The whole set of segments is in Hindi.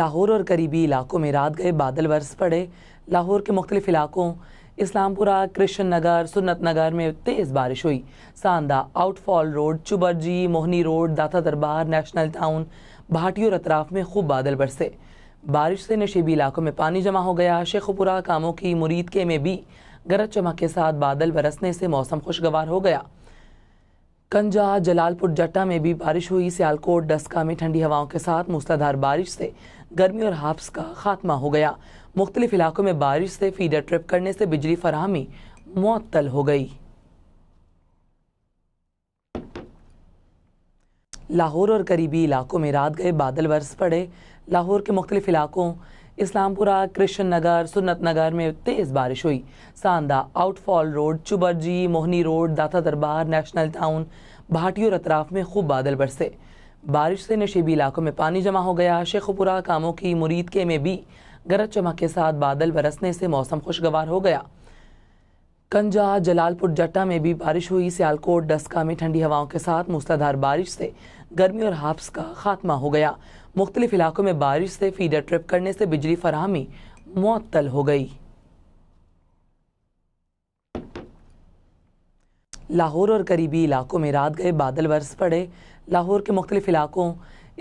लाहौर और करीबी इलाकों में रात गए बादल बरस पड़े लाहौर के मुख्तलिफ इलाकों इस्लामपुरा कृष्ण नगर सुन्नत नगर में तेज़ बारिश हुई Sanda outfall road Chauburji Mohni road Data Darbar national town Bhati और अतराफ में खूब बादल बरसे बारिश से नशीबी इलाकों में पानी जमा हो गया शेखपुरा कामों की मुरीद के में भी गरज चमक के साथ बादल बरसने से मौसम खुशगवार हो गया कंजा जलालपुर जट्टा में भी बारिश हुई सियालकोट डस्का में ठंडी हवाओं के साथ मूसलाधार बारिश से गर्मी और हाफ्स का खात्मा हो गया मुख्तलिफ इलाकों में बारिश से फीडर ट्रिप करने से बिजली फरहमी मअतल हो गई लाहौर और करीबी इलाकों में रात गए बादल बरस पड़े लाहौर के मुख्तलिफ इलाकों इस्लामपुरा कृष्ण नगर सुन्नत नगर में तेज़ बारिश हुई Sanda outfall road Chauburji Mohni road Data Darbar national town Bhati और अतराफ में खूब बादल बरसे बारिश से नशीबी इलाकों में पानी जमा हो गया शेखपुरा कामों की मुरीद के में भी गरज चमक के साथ बादल बरसने से मौसम खुशगवार हो गया कंजा जलालपुर जट्टा में भी बारिश हुई सियालकोट डस्का में ठंडी हवाओं के साथ मूसलाधार बारिश से गर्मी और हाफ्स का खात्मा हो गया मुख्तलिफ इलाकों में बारिश से फीडर ट्रिप करने से बिजली फरहमी मअतल हो गई लाहौर और करीबी इलाकों में रात गए बादल बरस पड़े लाहौर के मुख्तलिफ इलाकों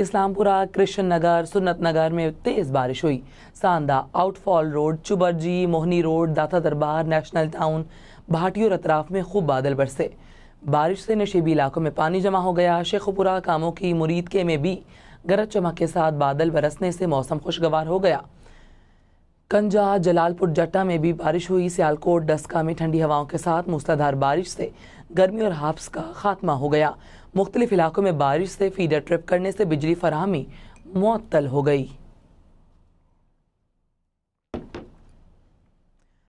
इस्लामपुरा कृष्ण नगर सुन्नत नगर में तेज़ बारिश हुई Sanda outfall road Chauburji Mohni road Data Darbar national town Bhati और अतराफ में खूब बादल बरसे बारिश से नशीबी इलाकों में पानी जमा हो गया शेखपुरा कामों की मुरीदके में भी गरज चमक के साथ बादल बरसने से मौसम खुशगवार हो गया कंजा जलालपुर जट्टा में भी बारिश हुई सियालकोट डस्का में ठंडी हवाओं के साथ मूसलाधार बारिश से गर्मी और हाफ्स का खात्मा हो गया मुख्तलिफ इलाकों में बारिश से फीडर ट्रिप करने से बिजली फरहमी मअतल हो गई